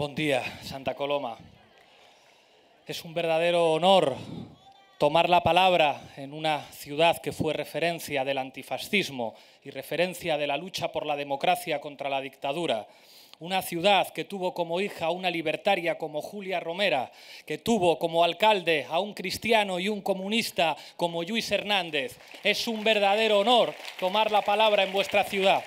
Buen día, Santa Coloma. Es un verdadero honor tomar la palabra en una ciudad que fue referencia del antifascismo y referencia de la lucha por la democracia contra la dictadura. Una ciudad que tuvo como hija a una libertaria como Julia Romera, que tuvo como alcalde a un cristiano y un comunista como Luis Hernández. Es un verdadero honor tomar la palabra en vuestra ciudad.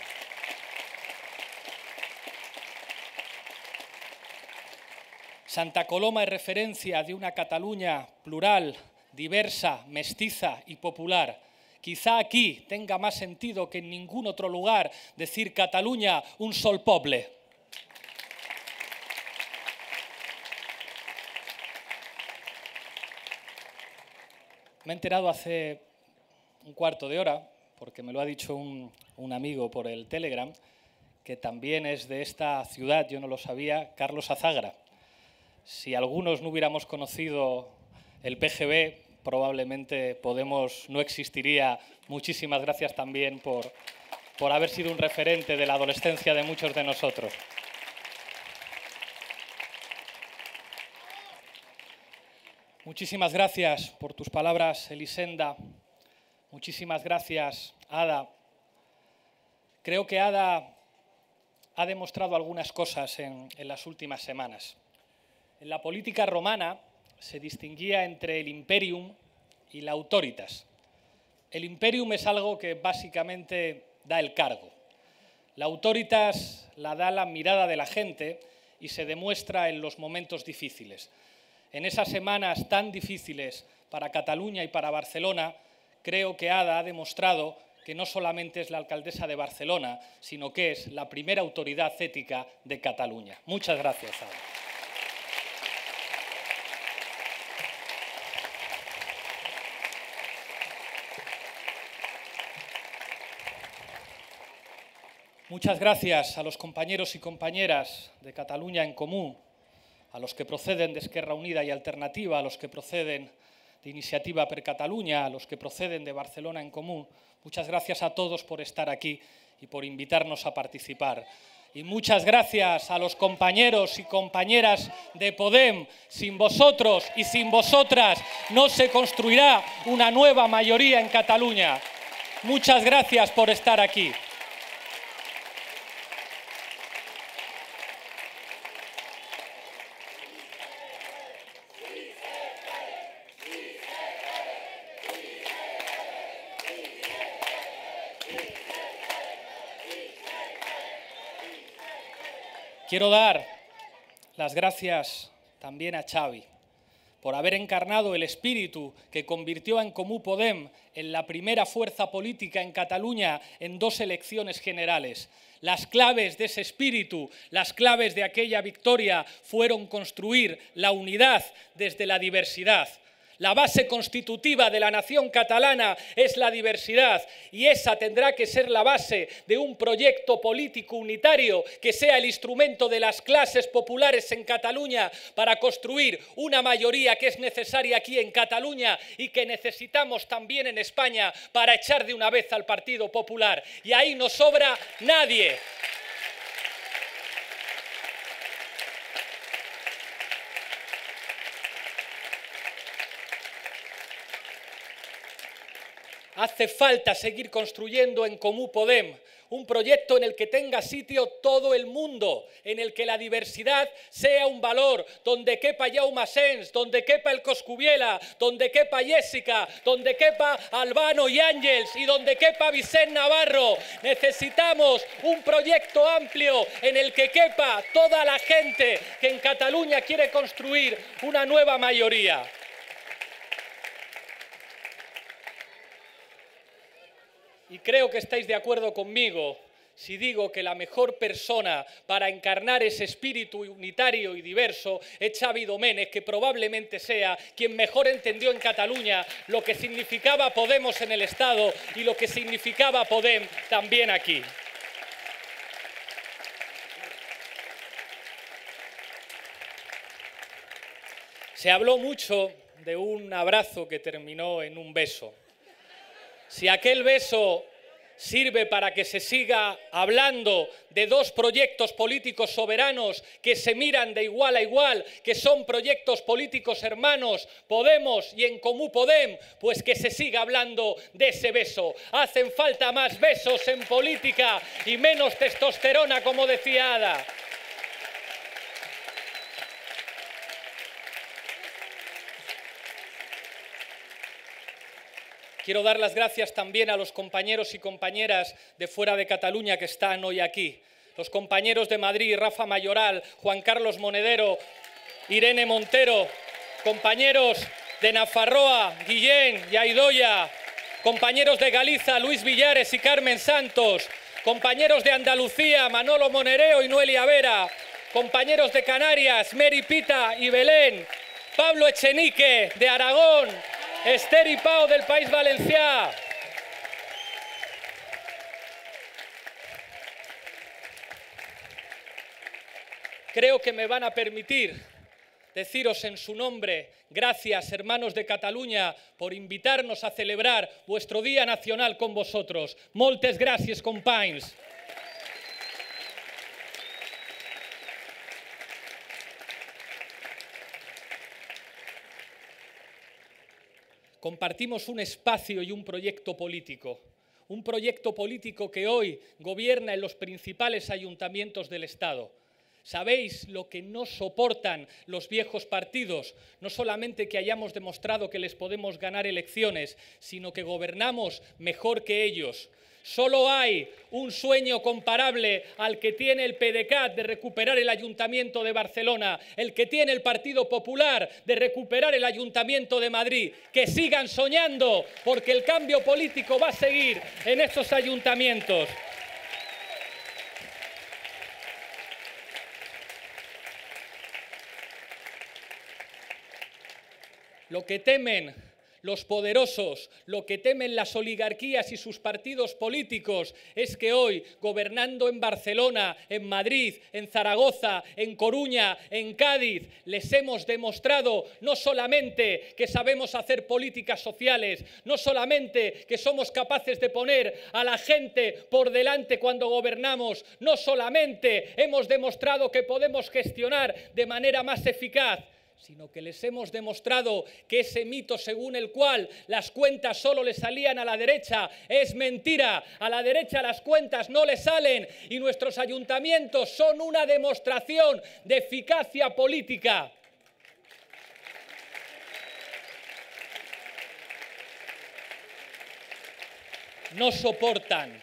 Santa Coloma es referencia de una Cataluña plural, diversa, mestiza y popular. Quizá aquí tenga más sentido que en ningún otro lugar decir Cataluña un sol poble. Me he enterado hace un cuarto de hora, porque me lo ha dicho un, un amigo por el Telegram, que también es de esta ciudad, yo no lo sabía, Carlos Azagra si algunos no hubiéramos conocido el PGB, probablemente Podemos no existiría. Muchísimas gracias también por, haber sido un referente de la adolescencia de muchos de nosotros. Muchísimas gracias por tus palabras, Elisenda. Muchísimas gracias, Ada. Creo que Ada ha demostrado algunas cosas en las últimas semanas. En la política romana se distinguía entre el imperium y la autoritas. El imperium es algo que básicamente da el cargo. La autoritas la da la mirada de la gente y se demuestra en los momentos difíciles. En esas semanas tan difíciles para Cataluña y para Barcelona, creo que Ada ha demostrado que no solamente es la alcaldesa de Barcelona, sino que es la primera autoridad ética de Cataluña. Muchas gracias, Ada. Muchas gracias a los compañeros y compañeras de Cataluña en Común, a los que proceden de Esquerra Unida y Alternativa, a los que proceden de Iniciativa per Cataluña, a los que proceden de Barcelona en Común. Muchas gracias a todos por estar aquí y por invitarnos a participar. Y muchas gracias a los compañeros y compañeras de Podem. Sin vosotros y sin vosotras no se construirá una nueva mayoría en Cataluña. Muchas gracias por estar aquí. Quiero dar las gracias también a Xavi por haber encarnado el espíritu que convirtió a Comú Podem en la primera fuerza política en Cataluña en dos elecciones generales. Las claves de ese espíritu, las claves de aquella victoria fueron construir la unidad desde la diversidad la base constitutiva de la nación catalana es la diversidad y esa tendrá que ser la base de un proyecto político unitario que sea el instrumento de las clases populares en Cataluña para construir una mayoría que es necesaria aquí en Cataluña y que necesitamos también en España para echar de una vez al Partido Popular. Y ahí no sobra nadie. Hace falta seguir construyendo en Comú Podem un proyecto en el que tenga sitio todo el mundo, en el que la diversidad sea un valor, donde quepa Jaume Sens, donde quepa el Coscubiela, donde quepa Jessica, donde quepa Albano y Ángels y donde quepa Vicente Navarro. Necesitamos un proyecto amplio en el que quepa toda la gente que en Cataluña quiere construir una nueva mayoría. y creo que estáis de acuerdo conmigo si digo que la mejor persona para encarnar ese espíritu unitario y diverso es Xavi Doménez, que probablemente sea quien mejor entendió en Cataluña lo que significaba Podemos en el Estado y lo que significaba Podem también aquí. Se habló mucho de un abrazo que terminó en un beso. Si aquel beso sirve para que se siga hablando de dos proyectos políticos soberanos que se miran de igual a igual, que son proyectos políticos hermanos, Podemos y en Comú Podem, pues que se siga hablando de ese beso. Hacen falta más besos en política y menos testosterona, como decía Ada. Quiero dar las gracias también a los compañeros y compañeras de fuera de Cataluña que están hoy aquí. Los compañeros de Madrid, Rafa Mayoral, Juan Carlos Monedero, Irene Montero, compañeros de Nafarroa, Guillén y Aidoya, compañeros de Galiza, Luis Villares y Carmen Santos, compañeros de Andalucía, Manolo Monereo y Noelia Vera, compañeros de Canarias, Meri Pita y Belén, Pablo Echenique de Aragón, Esther y Pau del País Valencià! Creo que me van a permitir deciros en su nombre gracias, hermanos de Cataluña, por invitarnos a celebrar vuestro Día Nacional con vosotros. Moltes gracias, compañeros. compartimos un espacio y un proyecto político. Un proyecto político que hoy gobierna en los principales ayuntamientos del Estado. Sabéis lo que no soportan los viejos partidos, no solamente que hayamos demostrado que les podemos ganar elecciones, sino que gobernamos mejor que ellos, Solo hay un sueño comparable al que tiene el PDCAT de recuperar el Ayuntamiento de Barcelona, el que tiene el Partido Popular de recuperar el Ayuntamiento de Madrid. Que sigan soñando, porque el cambio político va a seguir en estos ayuntamientos. Lo que temen los poderosos, lo que temen las oligarquías y sus partidos políticos es que hoy, gobernando en Barcelona, en Madrid, en Zaragoza, en Coruña, en Cádiz, les hemos demostrado no solamente que sabemos hacer políticas sociales, no solamente que somos capaces de poner a la gente por delante cuando gobernamos, no solamente hemos demostrado que podemos gestionar de manera más eficaz, sino que les hemos demostrado que ese mito según el cual las cuentas solo le salían a la derecha es mentira. A la derecha las cuentas no le salen y nuestros ayuntamientos son una demostración de eficacia política. No soportan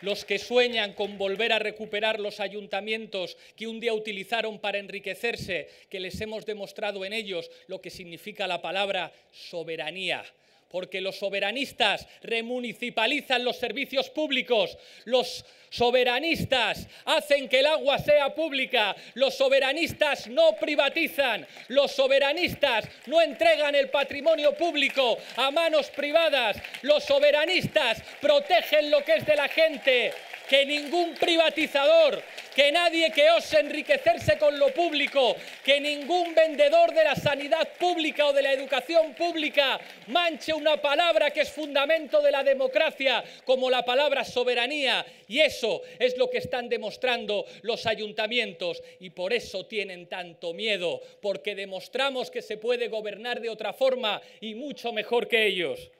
los que sueñan con volver a recuperar los ayuntamientos que un día utilizaron para enriquecerse, que les hemos demostrado en ellos lo que significa la palabra soberanía porque los soberanistas remunicipalizan los servicios públicos, los soberanistas hacen que el agua sea pública, los soberanistas no privatizan, los soberanistas no entregan el patrimonio público a manos privadas, los soberanistas protegen lo que es de la gente, que ningún privatizador, que nadie que ose enriquecerse con lo público, que ningún vendedor de la sanidad pública o de la educación pública manche una palabra que es fundamento de la democracia, como la palabra soberanía. Y eso es lo que están demostrando los ayuntamientos y por eso tienen tanto miedo, porque demostramos que se puede gobernar de otra forma y mucho mejor que ellos.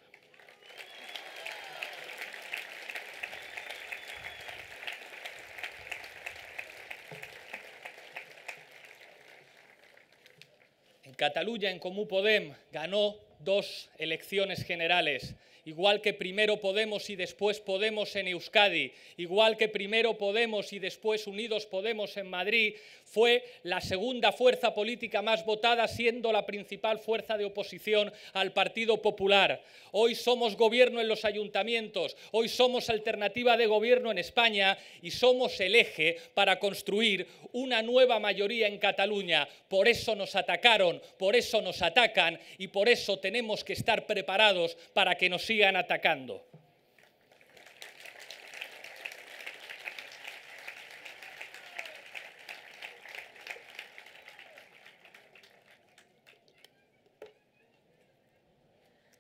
Cataluña en Comú Podem ganó dos elecciones generales igual que primero Podemos y después Podemos en Euskadi, igual que primero Podemos y después Unidos Podemos en Madrid, fue la segunda fuerza política más votada, siendo la principal fuerza de oposición al Partido Popular. Hoy somos gobierno en los ayuntamientos, hoy somos alternativa de gobierno en España y somos el eje para construir una nueva mayoría en Cataluña. Por eso nos atacaron, por eso nos atacan y por eso tenemos que estar preparados para que nos sigan sigan atacando.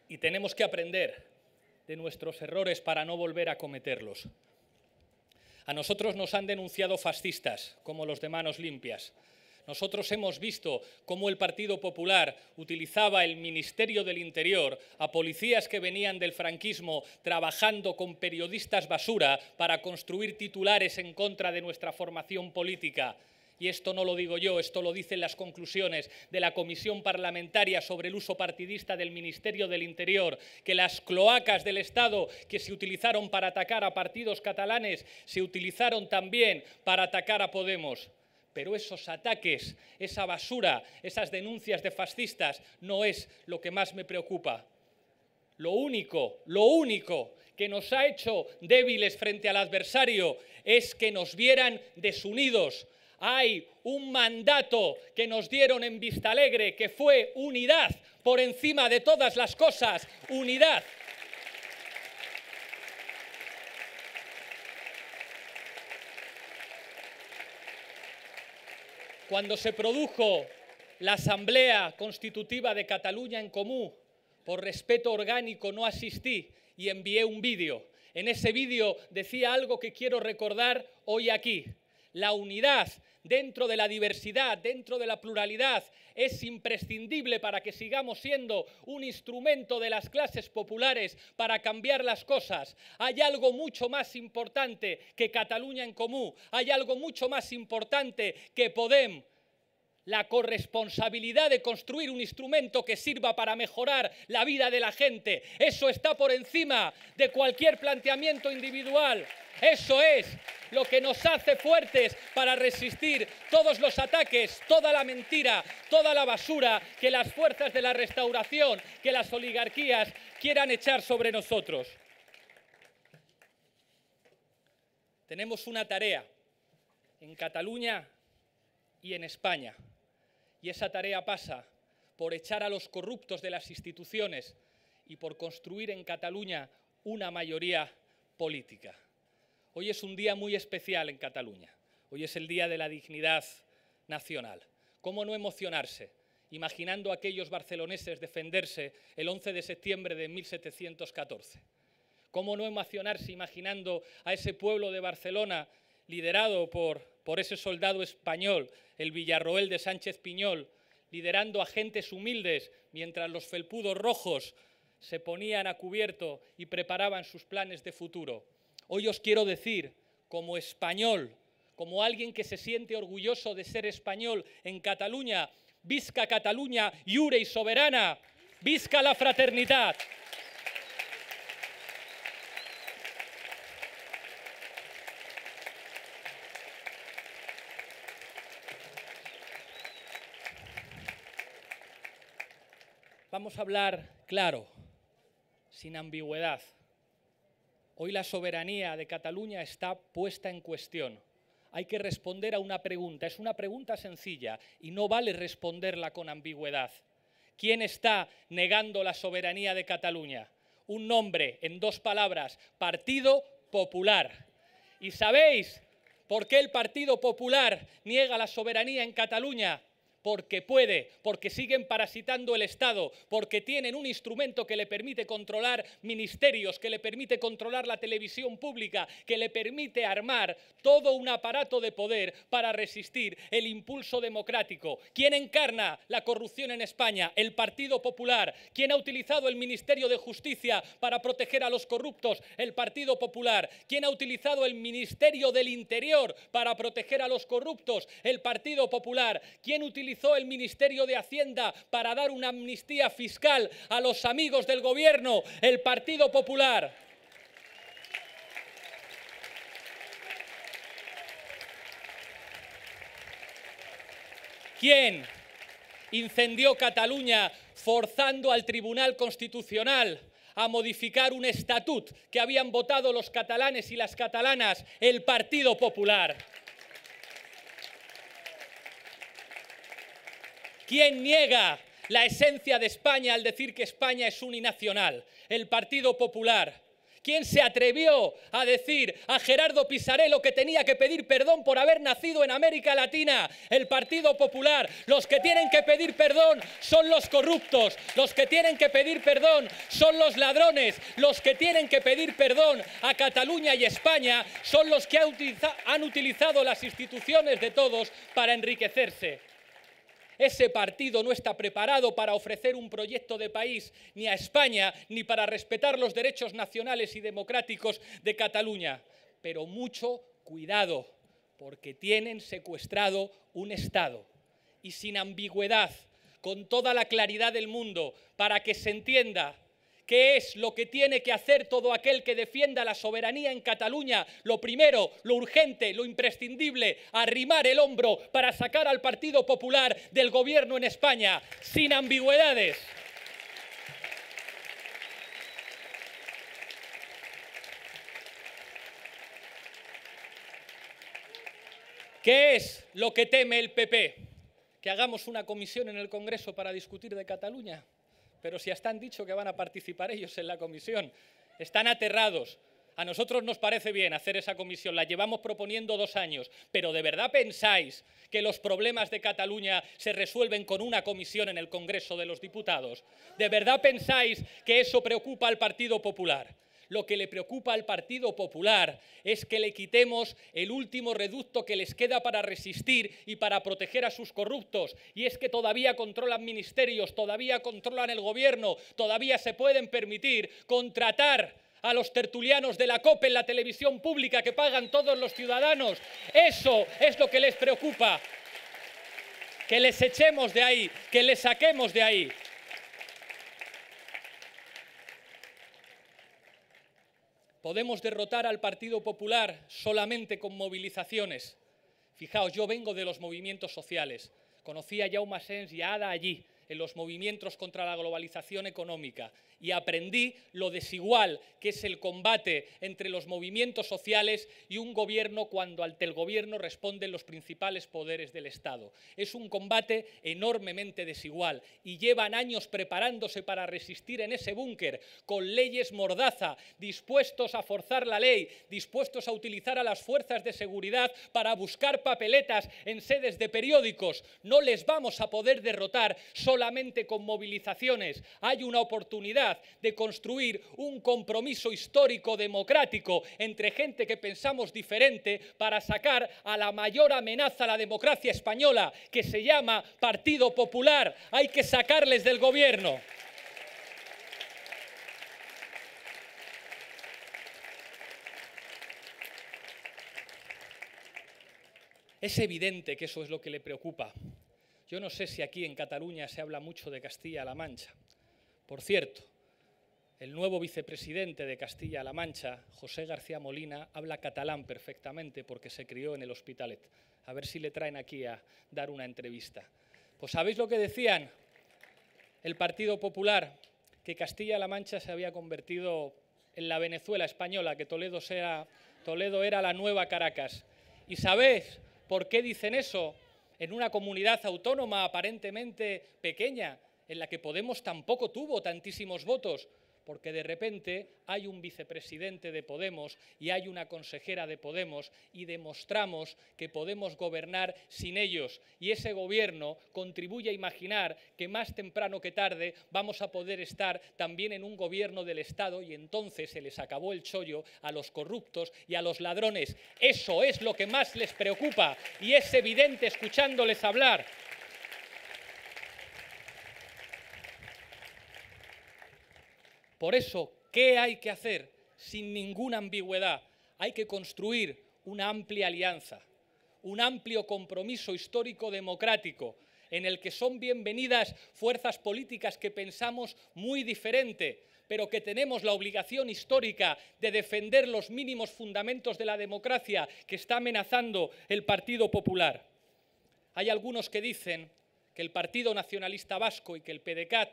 Y tenemos que aprender de nuestros errores para no volver a cometerlos. A nosotros nos han denunciado fascistas, como los de manos limpias. Nosotros hemos visto cómo el Partido Popular utilizaba el Ministerio del Interior a policías que venían del franquismo trabajando con periodistas basura para construir titulares en contra de nuestra formación política y esto no lo digo yo, esto lo dicen las conclusiones de la Comisión Parlamentaria sobre el uso partidista del Ministerio del Interior, que las cloacas del Estado que se utilizaron para atacar a partidos catalanes se utilizaron también para atacar a Podemos pero esos ataques, esa basura, esas denuncias de fascistas no es lo que más me preocupa. Lo único, lo único que nos ha hecho débiles frente al adversario es que nos vieran desunidos. Hay un mandato que nos dieron en Vistalegre que fue unidad por encima de todas las cosas, unidad. cuando se produjo la Asamblea Constitutiva de Cataluña en Comú, por respeto orgánico no asistí y envié un vídeo. En ese vídeo decía algo que quiero recordar hoy aquí. La unidad dentro de la diversidad, dentro de la pluralidad, es imprescindible para que sigamos siendo un instrumento de las clases populares para cambiar las cosas. Hay algo mucho más importante que Cataluña en Comú. hay algo mucho más importante que Podem la corresponsabilidad de construir un instrumento que sirva para mejorar la vida de la gente. Eso está por encima de cualquier planteamiento individual. Eso es lo que nos hace fuertes para resistir todos los ataques, toda la mentira, toda la basura que las fuerzas de la restauración, que las oligarquías quieran echar sobre nosotros. Tenemos una tarea en Cataluña y en España. Y esa tarea pasa por echar a los corruptos de las instituciones y por construir en Cataluña una mayoría política. Hoy es un día muy especial en Cataluña. Hoy es el Día de la Dignidad Nacional. ¿Cómo no emocionarse? Imaginando a aquellos barceloneses defenderse el 11 de septiembre de 1714. ¿Cómo no emocionarse imaginando a ese pueblo de Barcelona liderado por, ese soldado español, el Villarroel de Sánchez Piñol, liderando agentes humildes mientras los felpudos rojos se ponían a cubierto y preparaban sus planes de futuro. Hoy os quiero decir, como español, como alguien que se siente orgulloso de ser español en Cataluña, visca Cataluña, iure y soberana, visca la fraternidad. Vamos a hablar claro, sin ambigüedad. Hoy la soberanía de Cataluña está puesta en cuestión. Hay que responder a una pregunta. Es una pregunta sencilla y no vale responderla con ambigüedad. ¿Quién está negando la soberanía de Cataluña? Un nombre, en dos palabras, Partido Popular. ¿Y sabéis por qué el Partido Popular niega la soberanía en Cataluña? porque puede, porque siguen parasitando el Estado, porque tienen un instrumento que le permite controlar ministerios, que le permite controlar la televisión pública, que le permite armar todo un aparato de poder para resistir el impulso democrático. ¿Quién encarna la corrupción en España? El Partido Popular. ¿Quién ha utilizado el Ministerio de Justicia para proteger a los corruptos? El Partido Popular. ¿Quién ha utilizado el Ministerio del Interior para proteger a los corruptos? El Partido Popular. ¿Quién utiliza el Ministerio de Hacienda para dar una amnistía fiscal a los amigos del gobierno, el Partido Popular. ¿Quién incendió Cataluña forzando al Tribunal Constitucional a modificar un estatut que habían votado los catalanes y las catalanas, el Partido Popular? ¿Quién niega la esencia de España al decir que España es uninacional? El Partido Popular. ¿Quién se atrevió a decir a Gerardo Pisarello que tenía que pedir perdón por haber nacido en América Latina? El Partido Popular. Los que tienen que pedir perdón son los corruptos. Los que tienen que pedir perdón son los ladrones. Los que tienen que pedir perdón a Cataluña y España son los que han utilizado las instituciones de todos para enriquecerse. Ese partido no está preparado para ofrecer un proyecto de país ni a España ni para respetar los derechos nacionales y democráticos de Cataluña. Pero mucho cuidado, porque tienen secuestrado un Estado. Y sin ambigüedad, con toda la claridad del mundo, para que se entienda ¿Qué es lo que tiene que hacer todo aquel que defienda la soberanía en Cataluña? Lo primero, lo urgente, lo imprescindible, arrimar el hombro para sacar al Partido Popular del gobierno en España, sin ambigüedades. ¿Qué es lo que teme el PP? ¿Que hagamos una comisión en el Congreso para discutir de Cataluña? Pero si hasta han dicho que van a participar ellos en la comisión, están aterrados. A nosotros nos parece bien hacer esa comisión, la llevamos proponiendo dos años, pero ¿de verdad pensáis que los problemas de Cataluña se resuelven con una comisión en el Congreso de los Diputados? ¿De verdad pensáis que eso preocupa al Partido Popular? lo que le preocupa al Partido Popular es que le quitemos el último reducto que les queda para resistir y para proteger a sus corruptos. Y es que todavía controlan ministerios, todavía controlan el gobierno, todavía se pueden permitir contratar a los tertulianos de la COPE en la televisión pública que pagan todos los ciudadanos. Eso es lo que les preocupa. Que les echemos de ahí, que les saquemos de ahí. Podemos derrotar al Partido Popular solamente con movilizaciones. Fijaos, yo vengo de los movimientos sociales. Conocí a Jaume Sens y a Ada allí en los movimientos contra la globalización económica y aprendí lo desigual que es el combate entre los movimientos sociales y un gobierno cuando ante el gobierno responden los principales poderes del Estado. Es un combate enormemente desigual y llevan años preparándose para resistir en ese búnker con leyes mordaza, dispuestos a forzar la ley, dispuestos a utilizar a las fuerzas de seguridad para buscar papeletas en sedes de periódicos. No les vamos a poder derrotar solamente con movilizaciones, hay una oportunidad de construir un compromiso histórico democrático entre gente que pensamos diferente para sacar a la mayor amenaza a la democracia española, que se llama Partido Popular. Hay que sacarles del gobierno. Es evidente que eso es lo que le preocupa yo no sé si aquí en Cataluña se habla mucho de Castilla-La Mancha. Por cierto, el nuevo vicepresidente de Castilla-La Mancha, José García Molina, habla catalán perfectamente porque se crió en el Hospitalet. A ver si le traen aquí a dar una entrevista. Pues sabéis lo que decían el Partido Popular, que Castilla-La Mancha se había convertido en la Venezuela española, que Toledo, sea, Toledo era la nueva Caracas. ¿Y sabéis por qué dicen eso? en una comunidad autónoma aparentemente pequeña, en la que Podemos tampoco tuvo tantísimos votos, porque de repente hay un vicepresidente de Podemos y hay una consejera de Podemos y demostramos que podemos gobernar sin ellos. Y ese gobierno contribuye a imaginar que más temprano que tarde vamos a poder estar también en un gobierno del Estado y entonces se les acabó el chollo a los corruptos y a los ladrones. Eso es lo que más les preocupa y es evidente escuchándoles hablar. Por eso, ¿qué hay que hacer? Sin ninguna ambigüedad, hay que construir una amplia alianza, un amplio compromiso histórico democrático en el que son bienvenidas fuerzas políticas que pensamos muy diferente, pero que tenemos la obligación histórica de defender los mínimos fundamentos de la democracia que está amenazando el Partido Popular. Hay algunos que dicen que el Partido Nacionalista Vasco y que el PDCAT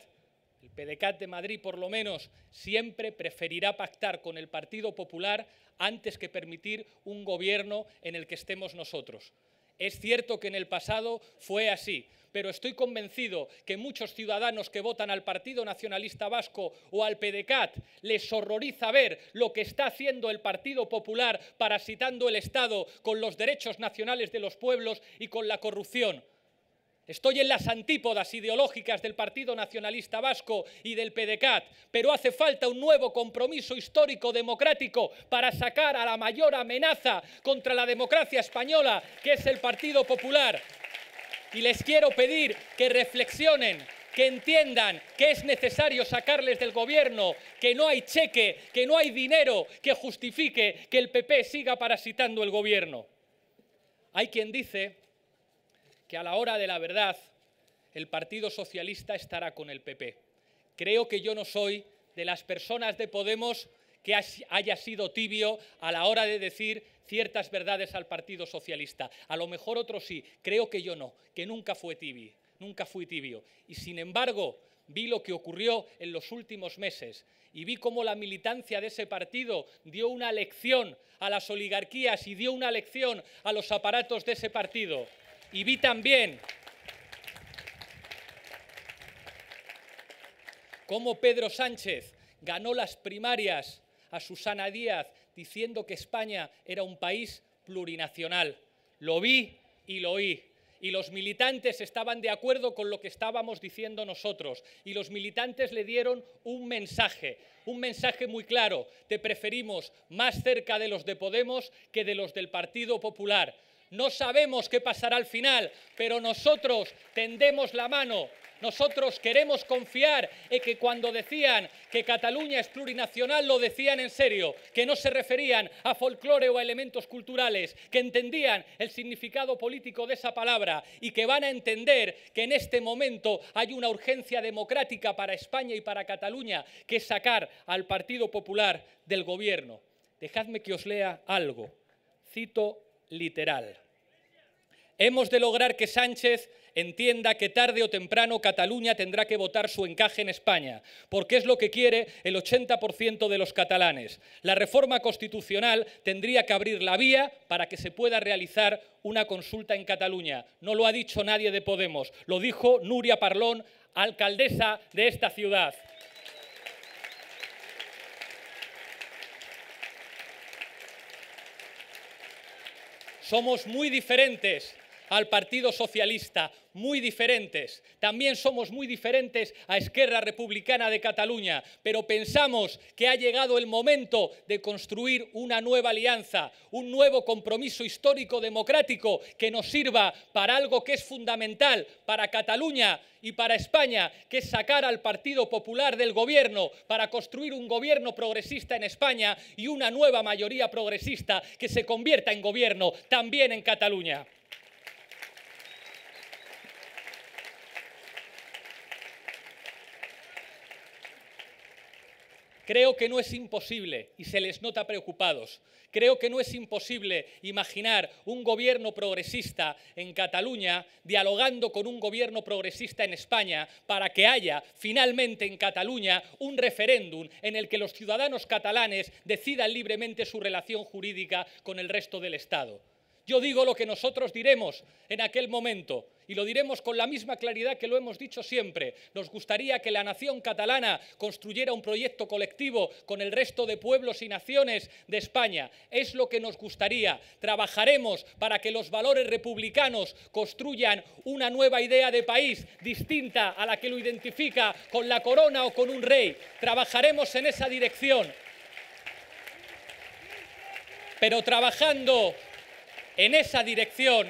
el PDCAT de Madrid, por lo menos, siempre preferirá pactar con el Partido Popular antes que permitir un gobierno en el que estemos nosotros. Es cierto que en el pasado fue así, pero estoy convencido que muchos ciudadanos que votan al Partido Nacionalista Vasco o al PDCAT les horroriza ver lo que está haciendo el Partido Popular parasitando el Estado con los derechos nacionales de los pueblos y con la corrupción. Estoy en las antípodas ideológicas del Partido Nacionalista Vasco y del PDCAT, pero hace falta un nuevo compromiso histórico democrático para sacar a la mayor amenaza contra la democracia española, que es el Partido Popular. Y les quiero pedir que reflexionen que entiendan que es necesario sacarles del gobierno, que no hay cheque, que no hay dinero que justifique que el PP siga parasitando el gobierno. Hay quien dice que a la hora de la verdad el Partido Socialista estará con el PP. Creo que yo no soy de las personas de Podemos que haya sido tibio a la hora de decir ciertas verdades al Partido Socialista. A lo mejor otros sí, creo que yo no, que nunca fue tibio, nunca fui tibio. Y sin embargo, vi lo que ocurrió en los últimos meses y vi cómo la militancia de ese partido dio una lección a las oligarquías y dio una lección a los aparatos de ese partido. Y vi también cómo Pedro Sánchez ganó las primarias a Susana Díaz diciendo que España era un país plurinacional. Lo vi y lo oí. Y los militantes estaban de acuerdo con lo que estábamos diciendo nosotros. Y los militantes le dieron un mensaje, un mensaje muy claro. Te preferimos más cerca de los de Podemos que de los del Partido Popular. No sabemos qué pasará al final, pero nosotros tendemos la mano. Nosotros queremos confiar en que cuando decían que Cataluña es plurinacional lo decían en serio, que no se referían a folclore o a elementos culturales, que entendían el significado político de esa palabra y que van a entender que en este momento hay una urgencia democrática para España y para Cataluña, que es sacar al Partido Popular del gobierno. Dejadme que os lea algo. Cito literal. Hemos de lograr que Sánchez entienda que tarde o temprano Cataluña tendrá que votar su encaje en España, porque es lo que quiere el 80% de los catalanes. La reforma constitucional tendría que abrir la vía para que se pueda realizar una consulta en Cataluña. No lo ha dicho nadie de Podemos, lo dijo Nuria Parlón, alcaldesa de esta ciudad. Somos muy diferentes al Partido Socialista, muy diferentes. También somos muy diferentes a Esquerra Republicana de Cataluña, pero pensamos que ha llegado el momento de construir una nueva alianza, un nuevo compromiso histórico democrático que nos sirva para algo que es fundamental para Cataluña y para España, que es sacar al Partido Popular del gobierno para construir un gobierno progresista en España y una nueva mayoría progresista que se convierta en gobierno también en Cataluña. Creo que no es imposible, y se les nota preocupados, creo que no es imposible imaginar un gobierno progresista en Cataluña dialogando con un gobierno progresista en España para que haya finalmente en Cataluña un referéndum en el que los ciudadanos catalanes decidan libremente su relación jurídica con el resto del Estado. Yo digo lo que nosotros diremos en aquel momento, y lo diremos con la misma claridad que lo hemos dicho siempre. Nos gustaría que la nación catalana construyera un proyecto colectivo con el resto de pueblos y naciones de España. Es lo que nos gustaría. Trabajaremos para que los valores republicanos construyan una nueva idea de país distinta a la que lo identifica con la corona o con un rey. Trabajaremos en esa dirección. Pero trabajando en esa dirección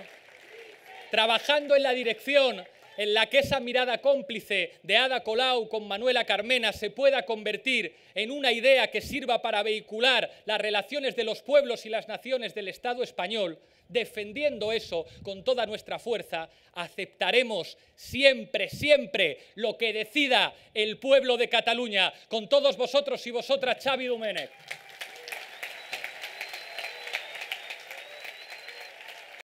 trabajando en la dirección en la que esa mirada cómplice de Ada Colau con Manuela Carmena se pueda convertir en una idea que sirva para vehicular las relaciones de los pueblos y las naciones del Estado español, defendiendo eso con toda nuestra fuerza, aceptaremos siempre, siempre lo que decida el pueblo de Cataluña, con todos vosotros y vosotras, Xavi Duménez.